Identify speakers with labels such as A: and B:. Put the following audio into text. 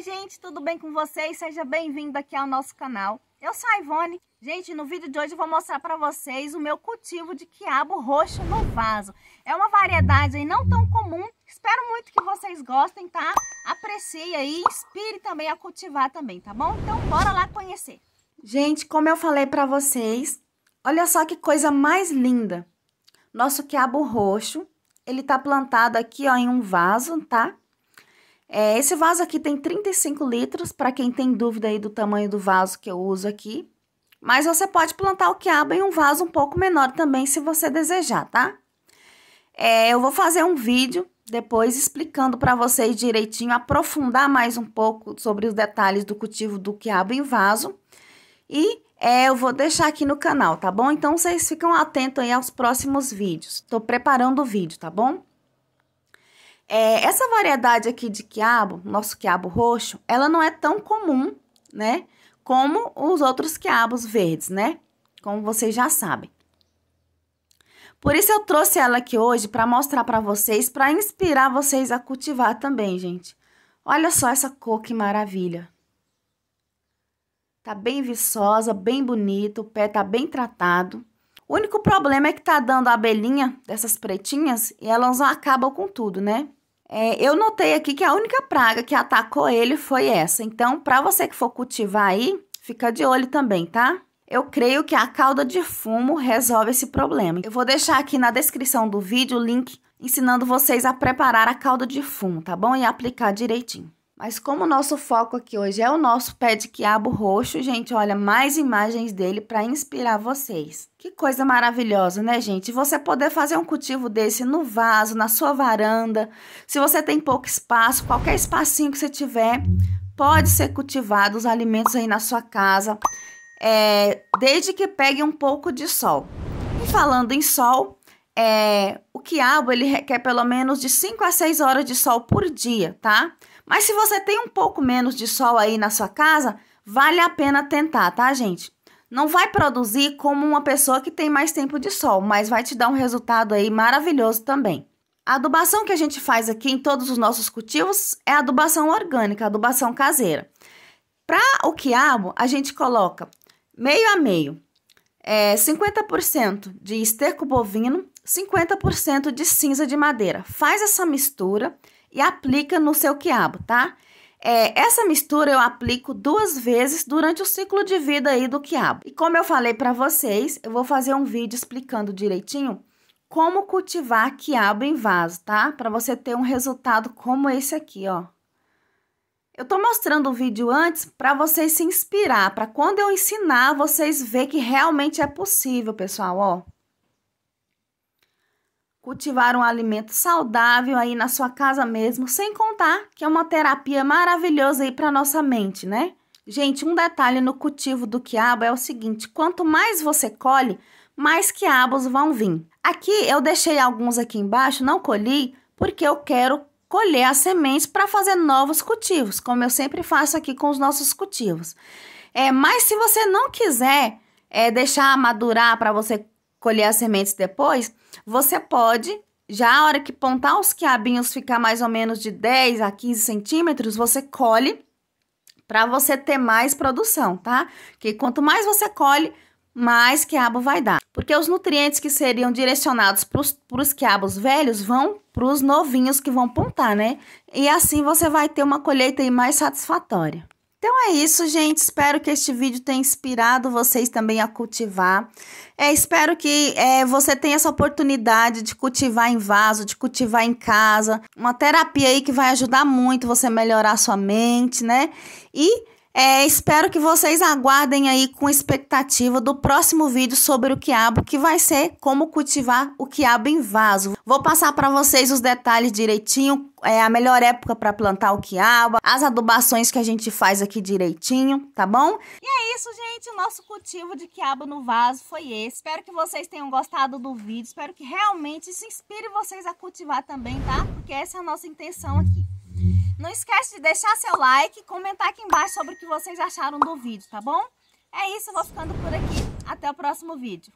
A: Oi gente, tudo bem com vocês? Seja bem-vindo aqui ao nosso canal. Eu sou a Ivone. Gente, no vídeo de hoje eu vou mostrar para vocês o meu cultivo de quiabo roxo no vaso. É uma variedade aí não tão comum, espero muito que vocês gostem, tá? Aprecie aí, inspire também a cultivar também, tá bom? Então bora lá conhecer. Gente, como eu falei para vocês, olha só que coisa mais linda. Nosso quiabo roxo, ele tá plantado aqui ó, em um vaso, tá? É, esse vaso aqui tem 35 litros, para quem tem dúvida aí do tamanho do vaso que eu uso aqui. Mas você pode plantar o quiabo em um vaso um pouco menor também, se você desejar, tá? É, eu vou fazer um vídeo depois explicando para vocês direitinho, aprofundar mais um pouco sobre os detalhes do cultivo do quiabo em vaso. E é, eu vou deixar aqui no canal, tá bom? Então, vocês ficam atentos aí aos próximos vídeos. Estou preparando o vídeo, tá bom? É, essa variedade aqui de quiabo, nosso quiabo roxo, ela não é tão comum, né? Como os outros quiabos verdes, né? Como vocês já sabem. Por isso eu trouxe ela aqui hoje para mostrar para vocês, para inspirar vocês a cultivar também, gente. Olha só essa cor que maravilha. Tá bem viçosa, bem bonito, o pé tá bem tratado. O único problema é que tá dando a abelhinha dessas pretinhas e elas acabam com tudo, né? É, eu notei aqui que a única praga que atacou ele foi essa. Então, para você que for cultivar aí, fica de olho também, tá? Eu creio que a calda de fumo resolve esse problema. Eu vou deixar aqui na descrição do vídeo o link ensinando vocês a preparar a calda de fumo, tá bom? E aplicar direitinho. Mas como o nosso foco aqui hoje é o nosso pé de quiabo roxo, gente, olha, mais imagens dele para inspirar vocês. Que coisa maravilhosa, né, gente? Você poder fazer um cultivo desse no vaso, na sua varanda. Se você tem pouco espaço, qualquer espacinho que você tiver, pode ser cultivado os alimentos aí na sua casa, é, desde que pegue um pouco de sol. E falando em sol, é, o quiabo, ele requer pelo menos de 5 a 6 horas de sol por dia, Tá? Mas se você tem um pouco menos de sol aí na sua casa, vale a pena tentar, tá, gente? Não vai produzir como uma pessoa que tem mais tempo de sol, mas vai te dar um resultado aí maravilhoso também. A adubação que a gente faz aqui em todos os nossos cultivos é adubação orgânica, adubação caseira. Para o quiabo, a gente coloca meio a meio, é 50% de esterco bovino, 50% de cinza de madeira. Faz essa mistura e aplica no seu quiabo, tá? É, essa mistura eu aplico duas vezes durante o ciclo de vida aí do quiabo. E como eu falei para vocês, eu vou fazer um vídeo explicando direitinho como cultivar quiabo em vaso, tá? Para você ter um resultado como esse aqui, ó. Eu tô mostrando o vídeo antes para vocês se inspirar, para quando eu ensinar, vocês ver que realmente é possível, pessoal, ó cultivar um alimento saudável aí na sua casa mesmo, sem contar que é uma terapia maravilhosa aí para nossa mente, né? Gente, um detalhe no cultivo do quiabo é o seguinte: quanto mais você colhe, mais quiabos vão vir. Aqui eu deixei alguns aqui embaixo, não colhi, porque eu quero colher as sementes para fazer novos cultivos, como eu sempre faço aqui com os nossos cultivos. É, mas se você não quiser é, deixar madurar para você colher as sementes depois, você pode, já a hora que pontar os quiabinhos ficar mais ou menos de 10 a 15 centímetros, você colhe para você ter mais produção, tá? Que quanto mais você colhe, mais quiabo vai dar. Porque os nutrientes que seriam direcionados para os quiabos velhos vão para os novinhos que vão pontar, né? E assim você vai ter uma colheita aí mais satisfatória. Então é isso, gente. Espero que este vídeo tenha inspirado vocês também a cultivar. É, espero que é, você tenha essa oportunidade de cultivar em vaso, de cultivar em casa. Uma terapia aí que vai ajudar muito você melhorar sua mente, né? E é, espero que vocês aguardem aí com expectativa do próximo vídeo sobre o quiabo, que vai ser como cultivar o quiabo em vaso. Vou passar para vocês os detalhes direitinho, é a melhor época para plantar o quiabo, as adubações que a gente faz aqui direitinho, tá bom? E é isso, gente, o nosso cultivo de quiabo no vaso foi esse. Espero que vocês tenham gostado do vídeo, espero que realmente isso inspire vocês a cultivar também, tá? Porque essa é a nossa intenção aqui. Não esquece de deixar seu like, comentar aqui embaixo sobre o que vocês acharam do vídeo, tá bom? É isso, eu vou ficando por aqui. Até o próximo vídeo.